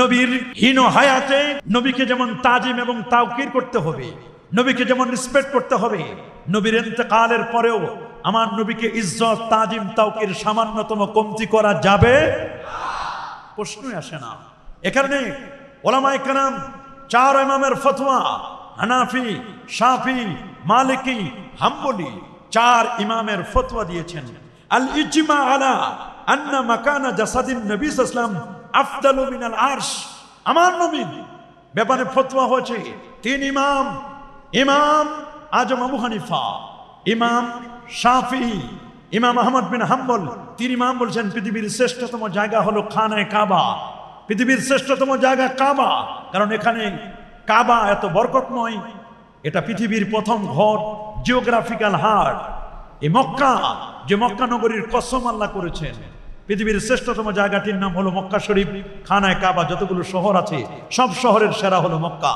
নবীর হীন হায়াতে নবীকে যেমন তাজিম এবং তাওকির করতে হবে নবীকে যেমন রেসপেক্ট করতে হবে নবীর এতেকালের পরেও আমার নবীকে ইজ্জত তাজিম তাওকির সামান্যতম কমতি করা যাবে প্রশ্নই আসে না এ কারণে ওলামাই কালাম চার ইমামের ফতোয়া হানাফি সাফি মালিকি হাম্বলি চার ইমামের ফতোয়া দিয়েছেন আল ইজমা আলা আন্না মাকানা জাসাদিন নবী সাল্লাম আফদালু মিনাল আর্শ আমার নবী ব্যাপারে ফতোয়া হয়েছে তিন ইমাম ইমাম আজম আবু হানিফা ইমাম শাফি ইমাম আহমদ বিন হাম্বল তিন ইমাম বলছেন পৃথিবীর শ্রেষ্ঠতম জায়গা হলো খানায় কাবা পৃথিবীর শ্রেষ্ঠতম জায়গা কাবা কারণ এখানে কাবা এত বরকতময় এটা পৃথিবীর প্রথম ঘর জিওগ্রাফিক্যাল হার্ট এ মক্কা যে মক্কা নগরীর কসম আল্লাহ করেছেন পৃথিবীর শ্রেষ্ঠতম জায়গাটির নাম হলো মক্কা শরীফ খানায় কাবা যতগুলো শহর আছে সব শহরের সেরা হলো মক্কা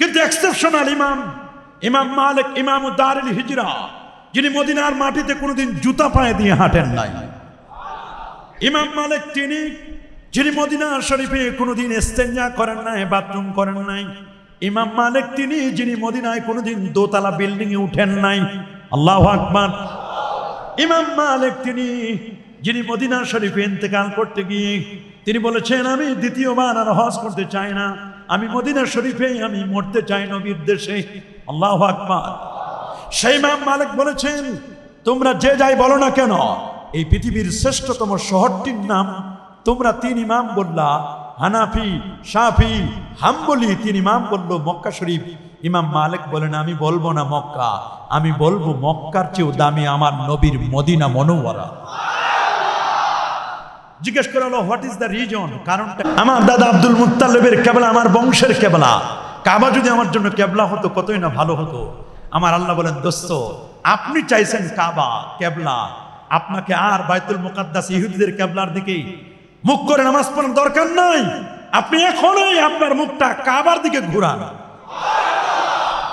কিন্তু এক্সেপশনাল ইমাম ইমাম মালিক ইমাম উদ্দার হিজরা যিনি মদিনার মাটিতে কোনোদিন জুতা পায়ে দিয়ে হাঁটেন নাই ইমাম মালিক তিনি যিনি মদিনার শরীফে কোনোদিন এস্তেঞ্জা করেন নাই বাথরুম করেন নাই ইমাম মালিক তিনি যিনি মদিনায় কোনোদিন দোতলা বিল্ডিংয়ে উঠেন নাই আল্লাহ আকবর ইমাম মালিক তিনি যিনি মদিনা শরীফে ইন্তেকাল করতে গিয়ে তিনি বলেছেন আমি দ্বিতীয়বার আর হজ করতে চাই না আমি মদিনা শরীফে আমি মরতে চাই নবীর দেশে আল্লাহ আকবর সেই মাম মালিক বলেছেন তোমরা যে যাই বলো না কেন এই পৃথিবীর শ্রেষ্ঠতম শহরটির নাম তোমরা তিন ইমাম বললা হানাফি সাফি হাম্বলি তিন ইমাম বললো মক্কা শরীফ ইমাম মালিক বলেন আমি বলবো না মক্কা আমি বলবো মক্কার চেয়েও দামি আমার নবীর মদিনা মনোয়ারা জিজ্ঞেস করে হলো হোয়াট ইজ দ্য রিজন কারণটা আমার দাদা আব্দুল মুতালেবের কেবলা আমার বংশের কেবলা কাবা যদি আমার জন্য কেবলা হতো কতই না ভালো হতো আমার আল্লাহ বলেন দোস্ত আপনি চাইছেন কাবা কেবলা আপনাকে আর বাইতুল মুকাদ্দাস ইহুদিদের কেবলার দিকে মুখ করে নামাজ পড়ার দরকার নাই আপনি এখনই আপনার মুখটা কাবার দিকে ঘুরান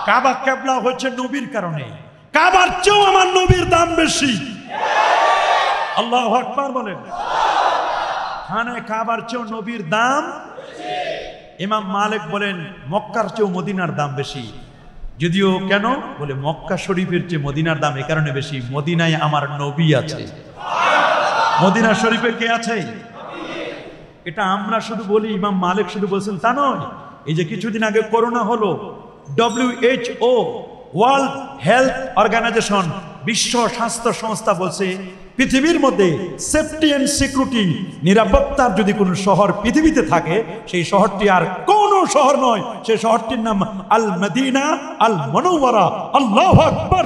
কাবা কেবলা হচ্ছে নবীর কারণে কাবার চেয়েও আমার নবীর দাম বেশি আল্লাহ আকবার বলেন খানে কাবার চেয়েও নবীর দাম ইমাম মালিক বলেন মক্কার চেয়েও মদিনার দাম বেশি যদিও কেন বলে মক্কা শরীফের চেয়ে মদিনার দাম এ কারণে বেশি মদিনায় আমার নবী আছে মদিনা শরীফে কে আছে এটা আমরা শুধু বলি ইমাম মালিক শুধু বলছেন তা নয় এই যে কিছুদিন আগে করোনা হলো ডব্লিউএইচও ওয়ার্ল্ড হেলথ অর্গানাইজেশন বিশ্ব স্বাস্থ্য সংস্থা বলছে পৃথিবীর মধ্যে সেফটি অ্যান্ড সিকিউরিটি নিরাপত্তার যদি কোনো শহর পৃথিবীতে থাকে সেই শহরটি আর কোন শহর নয় সেই শহরটির নাম আল মদিনা আল মনোবরা আল্লাহ আকবর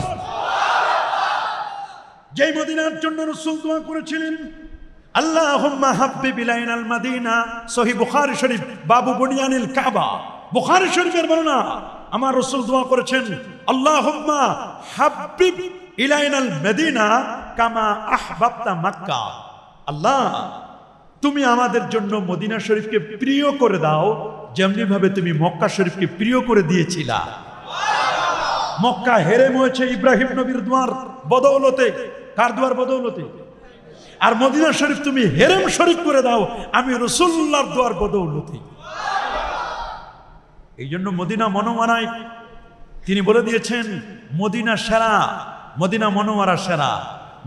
যেই মদিনার জন্য রসুল দোয়া করেছিলেন আল্লাহ বিলাইন আল মদিনা সহি শরীফ বাবু বুনিয়ানিল কাবা বুখারি শরীফের বর্ণনা আমার রসুল দোয়া করেছেন আল্লাহ মেদিনা কামা আহবাবতা মাক্কা আল্লাহ তুমি আমাদের জন্য মদিনা শরীফকে প্রিয় করে দাও যেমনি ভাবে তুমি মক্কা শরীফকে প্রিয় করে দিয়েছিল মক্কা হেরে হয়েছে ইব্রাহিম নবীর দোয়ার বদৌলতে কার দোয়ার বদৌলতে আর মদিনা শরীফ তুমি হেরেম শরীফ করে দাও আমি রসুল্লাহর দোয়ার বদৌলতে এই জন্য মদিনা মনোমারায় তিনি বলে দিয়েছেন মদিনা সেরা মদিনা মনোমারা সেরা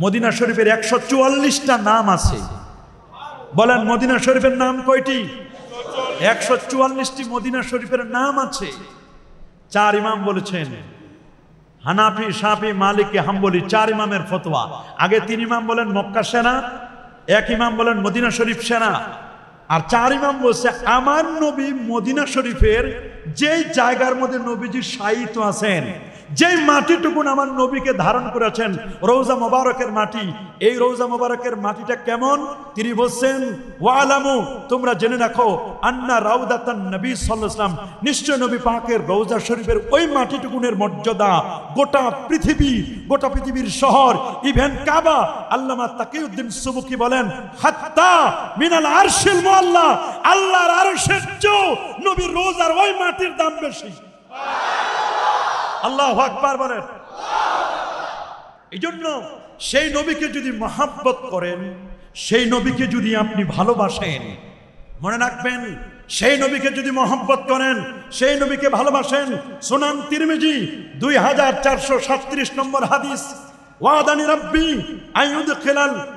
মদিনা শরীফের একশো চুয়াল্লিশটা নাম আছে বলেন মদিনা শরীফের নাম কয়টি একশো চুয়াল্লিশটি মদিনা শরীফের নাম আছে চার ইমাম বলেছেন হানাফি সাফি মালিককে হাম্বলি চার ইমামের ফতোয়া আগে তিন ইমাম বলেন মক্কা সেনা এক ইমাম বলেন মদিনা শরীফ সেনা আর চার ইমাম বলছে আমার নবী মদিনা শরীফের যে জায়গার মধ্যে নবীজি সাইিত আছেন যেই মাটিটুকুন আমার নবীকে ধারণ করেছেন রৌজা মোবারকের মাটি এই রৌজা মোবারকের মাটিটা কেমন তিনি বলছেন ওয়ালামু তোমরা জেনে রাখো আন্না রাউদাতান নবী সাল্লাম নিশ্চয় নবী পাকের রৌজা শরীফের ওই মাটিটুকুনের মর্যাদা গোটা পৃথিবী গোটা পৃথিবীর শহর ইভেন কাবা আল্লামা তাকে উদ্দিন সুবুকি বলেন হাত্তা মিনাল আরশিল মোয়াল্লা আল্লাহর আর চেয়েও নবীর রোজার ওই মাটির দাম বেশি আল্লাহ আকবার বলেন এই জন্য সেই নবীকে যদি মহাব্বত করেন সেই নবীকে যদি আপনি ভালোবাসেন মনে রাখবেন সেই নবীকে যদি মহব্বত করেন সেই নবীকে ভালোবাসেন সোনান তিরমিজি দুই হাজার চারশো সাতত্রিশ নম্বর হাদিস ওয়াদানি রব্বি আইউদ খেলাল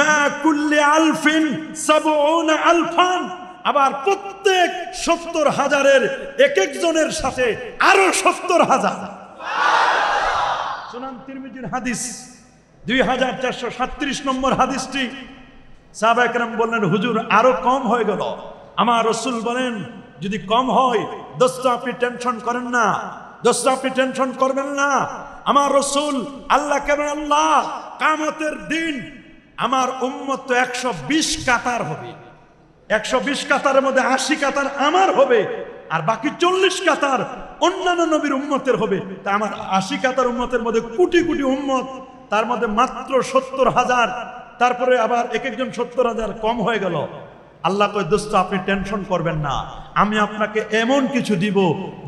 মা কুল্লে আলফিন সাবউনা আলফান আবার প্রত্যেক সত্তর হাজারের এক একজনের সাথে আরো সত্তর হাজার সুনান তিরমিজির হাদিস দুই হাজার চারশো সাত্রিশ নম্বর হাদিসটি সাহবাকরাম বললেন হুজুর আরো কম হয়ে গেল আমার রসুল বলেন যদি কম হয় দোস্ত আপনি টেনশন করেন না দোস্ত আপনি টেনশন করবেন না আমার রসুল আল্লাহ কেমন আল্লাহ কামতের দিন আমার উম্মত তো একশো বিশ কাতার হবে একশো বিশ কাতারের মধ্যে আশি কাতার আমার হবে আর বাকি চল্লিশ কাতার অন্যান্য নবীর উম্মতের হবে তা আমার আশি কাতার উম্মতের মধ্যে কোটি কোটি উম্মত তার মধ্যে মাত্র সত্তর হাজার তারপরে আবার এক একজন সত্তর হাজার কম হয়ে গেল আল্লাহ কয় দোস্ত আপনি টেনশন করবেন না আমি আপনাকে এমন কিছু দিব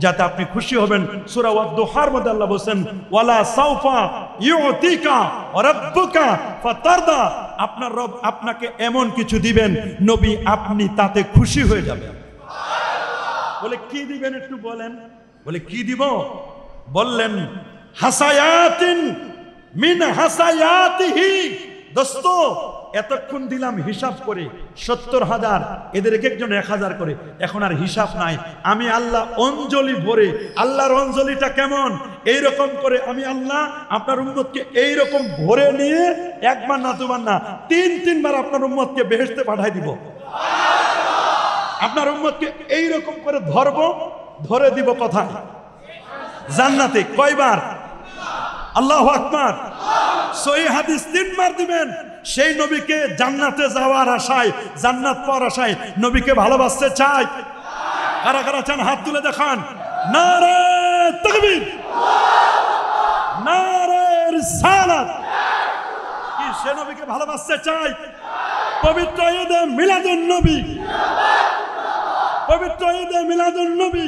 যাতে আপনি খুশি হবেন সুরা ওয়াদ্দোহার মধ্যে আল্লাহ বলছেন ওয়ালা সাউফা ইউতিকা রাব্বুকা ফাতারদা আপনার রব আপনাকে এমন কিছু দিবেন নবী আপনি তাতে খুশি হয়ে যাবেন বলে কি দিবেন একটু বলেন বলে কি দিব বললেন হাসায়াতিন মিন হাসায়াতিহি দোস্ত এতক্ষণ দিলাম হিসাব করে সত্তর হাজার এদের এক একজন এক হাজার করে এখন আর হিসাব নাই আমি আল্লাহ অঞ্জলি ভরে আল্লাহর অঞ্জলিটা কেমন এই রকম করে আমি আল্লাহ আপনার উন্মতকে এই রকম ভরে নিয়ে একবার না দুবার না তিন তিনবার আপনার উন্মতকে বেহেসতে পাঠাই দিব আপনার উন্মতকে এই রকম করে ধরব ধরে দিব কথা জান্নাতে কয়বার আল্লাহ আকমার সহি হাদিস তিনবার দিবেন সেই নবীকে জান্নাতে যাওয়ার আশায় জান্নাত পাওয়ার আশায় নবীকে ভালোবাসতে চাই কারা কারা চান হাত তুলে দেখান সে নবীকে ভালোবাসতে চাই পবিত্র নবী পবিত্র নবী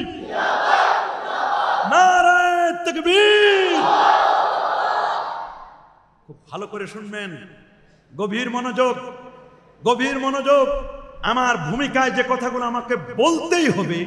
খুব ভালো করে শুনবেন গভীর মনোযোগ গভীর মনোযোগ আমার ভূমিকায় যে কথাগুলো আমাকে বলতেই হবে